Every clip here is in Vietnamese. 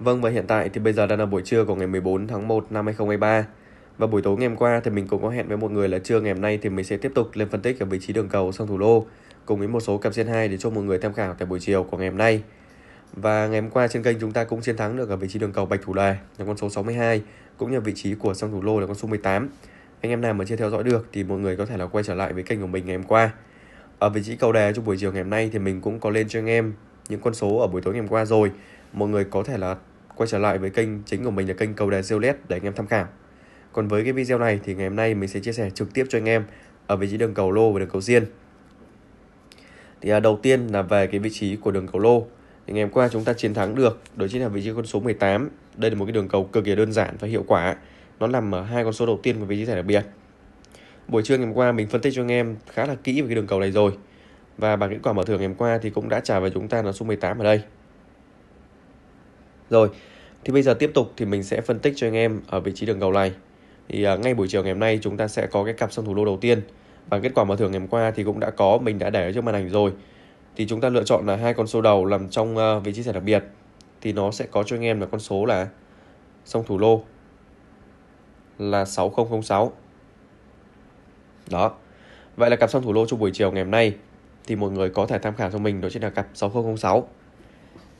Vâng và hiện tại thì bây giờ đang là buổi trưa của ngày 14 tháng 1 năm 2023. Và buổi tối ngày hôm qua thì mình cũng có hẹn với một người là trưa ngày hôm nay thì mình sẽ tiếp tục lên phân tích ở vị trí đường cầu sông Thủ Đô cùng với một số cặp trên 2 để cho mọi người tham khảo tại buổi chiều của ngày hôm nay. Và ngày hôm qua trên kênh chúng ta cũng chiến thắng được ở vị trí đường cầu Bạch Thủ Đà là con số 62 cũng như vị trí của sông Thủ Lô là con số 18. Anh em nào mà chưa theo dõi được thì mọi người có thể là quay trở lại với kênh của mình ngày hôm qua. Ở vị trí cầu đề trong buổi chiều ngày hôm nay thì mình cũng có lên cho anh em những con số ở buổi tối ngày hôm qua rồi. Mọi người có thể là quay trở lại với kênh chính của mình là kênh cầu đà siêu led để anh em tham khảo. Còn với cái video này thì ngày hôm nay mình sẽ chia sẻ trực tiếp cho anh em ở vị trí đường cầu lô và đường cầu xiên. Thì à, đầu tiên là về cái vị trí của đường cầu lô. Thì ngày hôm qua chúng ta chiến thắng được, đó chính là vị trí con số 18. Đây là một cái đường cầu cực kỳ đơn giản và hiệu quả. Nó nằm ở hai con số đầu tiên của vị trí thẻ đặc biệt. Buổi trưa ngày hôm qua mình phân tích cho anh em khá là kỹ về cái đường cầu này rồi. Và bằng kết quả mở thưởng ngày hôm qua thì cũng đã trả về chúng ta là số 18 ở đây. Rồi, thì bây giờ tiếp tục thì mình sẽ phân tích cho anh em ở vị trí đường cầu này. Thì uh, ngay buổi chiều ngày hôm nay chúng ta sẽ có cái cặp song thủ lô đầu tiên. Và kết quả mở thưởng ngày hôm qua thì cũng đã có, mình đã để ở trước màn ảnh rồi. Thì chúng ta lựa chọn là hai con số đầu nằm trong uh, vị trí giải đặc biệt. Thì nó sẽ có cho anh em là con số là song thủ lô là 6006. Đó. Vậy là cặp song thủ lô cho buổi chiều ngày hôm nay thì mọi người có thể tham khảo cho mình đó chính là cặp 6006.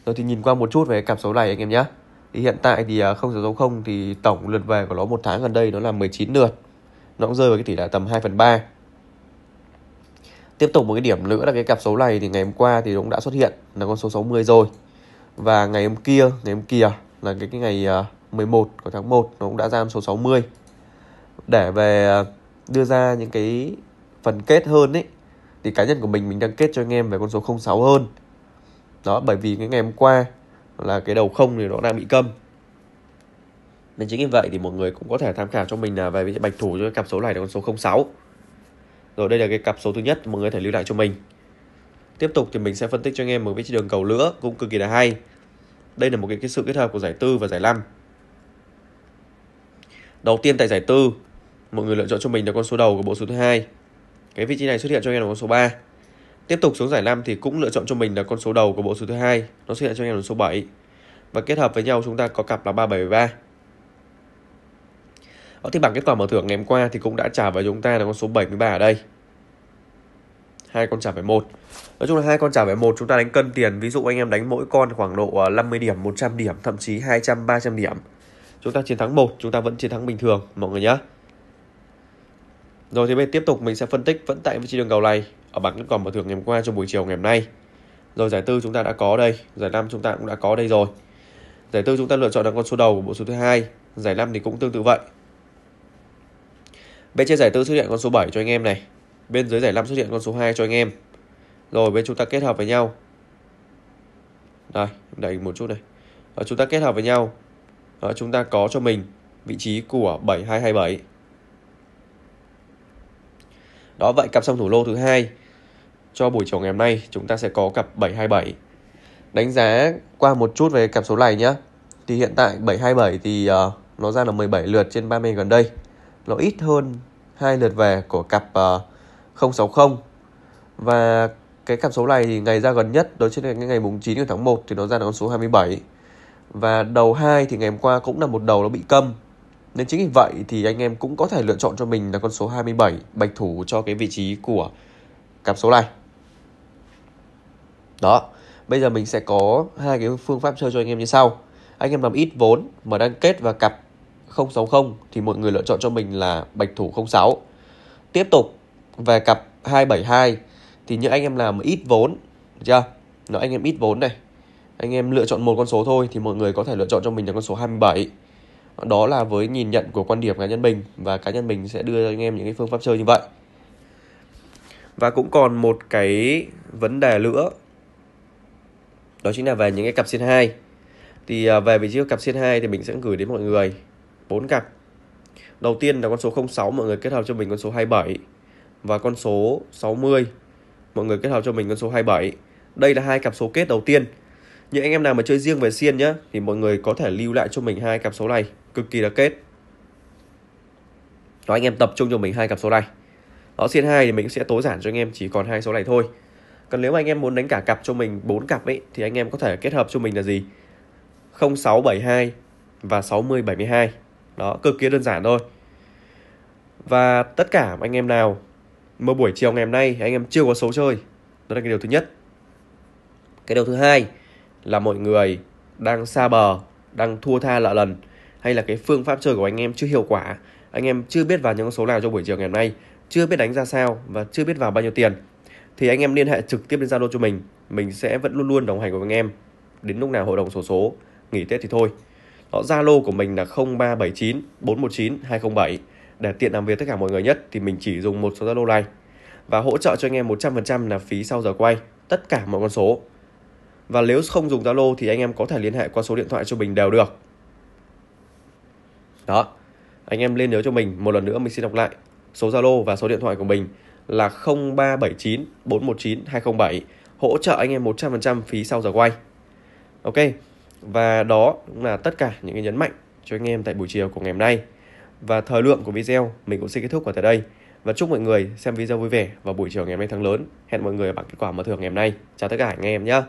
Rồi thì nhìn qua một chút về cặp số này anh em nhé thì hiện tại thì à, không sáu không thì tổng lượt về của nó một tháng gần đây nó là 19 lượt nó cũng rơi vào cái tỷ lệ tầm 2 phần 3 tiếp tục một cái điểm nữa là cái cặp số này thì ngày hôm qua thì cũng đã xuất hiện là con số 60 rồi và ngày hôm kia ngày hôm kia là cái, cái ngày 11 à, của tháng 1 nó cũng đã ra số 60 để về à, đưa ra những cái phần kết hơn ấy thì cá nhân của mình mình đang kết cho anh em về con số 06 hơn đó bởi vì cái ngày hôm qua là cái đầu không thì nó đang bị câm nên chính vì vậy thì mọi người cũng có thể tham khảo cho mình là về bạch thủ cho cặp số này là con số 06 rồi đây là cái cặp số thứ nhất mọi người có thể lưu lại cho mình tiếp tục thì mình sẽ phân tích cho anh em một cái đường cầu lửa cũng cực kỳ là hay đây là một cái, cái sự kết hợp của giải tư và giải năm đầu tiên tại giải tư mọi người lựa chọn cho mình là con số đầu của bộ số thứ hai cái vị trí này xuất hiện cho anh em là con số 3 Tiếp tục xuống giải năm thì cũng lựa chọn cho mình là con số đầu của bộ số thứ hai, nó sẽ hiện cho anh em là số 7. Và kết hợp với nhau chúng ta có cặp là 3773. Ở thì bảng kết quả mở thưởng ngày hôm qua thì cũng đã trả về chúng ta là con số 73 ở đây. Hai con trả về một. Nói chung là hai con trả về một chúng ta đánh cân tiền, ví dụ anh em đánh mỗi con khoảng độ 50 à, điểm, 100 điểm, thậm chí 200, 300 điểm. Chúng ta chiến thắng một chúng ta vẫn chiến thắng bình thường mọi người nhé. Rồi thì bây tiếp tục mình sẽ phân tích vẫn tại vị trí đường cầu này ở bảng kết quả mở thưởng ngày hôm qua cho buổi chiều ngày hôm nay. Rồi giải tư chúng ta đã có đây, giải năm chúng ta cũng đã có đây rồi. Giải tư chúng ta lựa chọn được con số đầu của bộ số thứ hai, giải năm thì cũng tương tự vậy. Bên trên giải tư xuất hiện con số 7 cho anh em này, bên dưới giải năm xuất hiện con số 2 cho anh em. Rồi bên chúng ta kết hợp với nhau. Đây, đẩy một chút này. Rồi, ờ, chúng ta kết hợp với nhau. Rồi, ờ, chúng ta có cho mình vị trí của 7227 đó vậy cặp song thủ lô thứ hai cho buổi chiều ngày hôm nay chúng ta sẽ có cặp 727. Đánh giá qua một chút về cặp số này nhá. Thì hiện tại 727 thì uh, nó ra là 17 lượt trên 30 gần đây. Nó ít hơn hai lượt về của cặp ờ, uh, 060. Và cái cặp số này thì ngày ra gần nhất đó chính là ngày mùng 9 của tháng 1 thì nó ra là con số 27. Và đầu 2 thì ngày hôm qua cũng là một đầu nó bị câm nên chính vì vậy thì anh em cũng có thể lựa chọn cho mình là con số 27 bạch thủ cho cái vị trí của cặp số này. Đó, bây giờ mình sẽ có hai cái phương pháp chơi cho anh em như sau. Anh em làm ít vốn mà đang kết và cặp 060 thì mọi người lựa chọn cho mình là bạch thủ 06. Tiếp tục về cặp 272 thì những anh em làm ít vốn, chưa? Nó anh em ít vốn này. Anh em lựa chọn một con số thôi thì mọi người có thể lựa chọn cho mình là con số 27 đó là với nhìn nhận của quan điểm cá nhân mình và cá nhân mình sẽ đưa cho anh em những cái phương pháp chơi như vậy và cũng còn một cái vấn đề nữa đó chính là về những cái cặp xiên hai thì à, về vị trí cặp xiên hai thì mình sẽ gửi đến mọi người bốn cặp đầu tiên là con số 06 mọi người kết hợp cho mình con số 27 và con số 60 mọi người kết hợp cho mình con số 27 đây là hai cặp số kết đầu tiên những anh em nào mà chơi riêng về xiên nhá thì mọi người có thể lưu lại cho mình hai cặp số này cực kỳ là kết đó anh em tập trung cho mình hai cặp số này đó xiên hai thì mình sẽ tối giản cho anh em chỉ còn hai số này thôi còn nếu mà anh em muốn đánh cả cặp cho mình bốn cặp ấy thì anh em có thể kết hợp cho mình là gì 0672 và 6072 đó cực kỳ đơn giản thôi và tất cả anh em nào mơ buổi chiều ngày hôm nay anh em chưa có số chơi đó là cái điều thứ nhất cái điều thứ hai là mọi người đang xa bờ đang thua tha lợ lần hay là cái phương pháp chơi của anh em chưa hiệu quả anh em chưa biết vào những con số nào cho buổi chiều ngày hôm nay chưa biết đánh ra sao và chưa biết vào bao nhiêu tiền thì anh em liên hệ trực tiếp đến Zalo cho mình mình sẽ vẫn luôn luôn đồng hành cùng anh em đến lúc nào hội đồng sổ số, số nghỉ Tết thì thôi đó Zalo của mình là 0379 419 207 để tiện làm việc tất cả mọi người nhất thì mình chỉ dùng một số Zalo này và hỗ trợ cho anh em 100% là phí sau giờ quay tất cả mọi con số và nếu không dùng Zalo thì anh em có thể liên hệ qua số điện thoại cho mình đều được đó anh em lên nhớ cho mình một lần nữa mình xin đọc lại số Zalo và số điện thoại của mình là 0379 419 207 hỗ trợ anh em 100% phí sau giờ quay. Ok. Và đó là tất cả những cái nhấn mạnh cho anh em tại buổi chiều của ngày hôm nay. Và thời lượng của video mình cũng xin kết thúc ở tại đây. Và chúc mọi người xem video vui vẻ và buổi chiều ngày hôm nay tháng lớn. Hẹn mọi người ở bảng kết quả mở thưởng ngày hôm nay. Chào tất cả anh em nhé.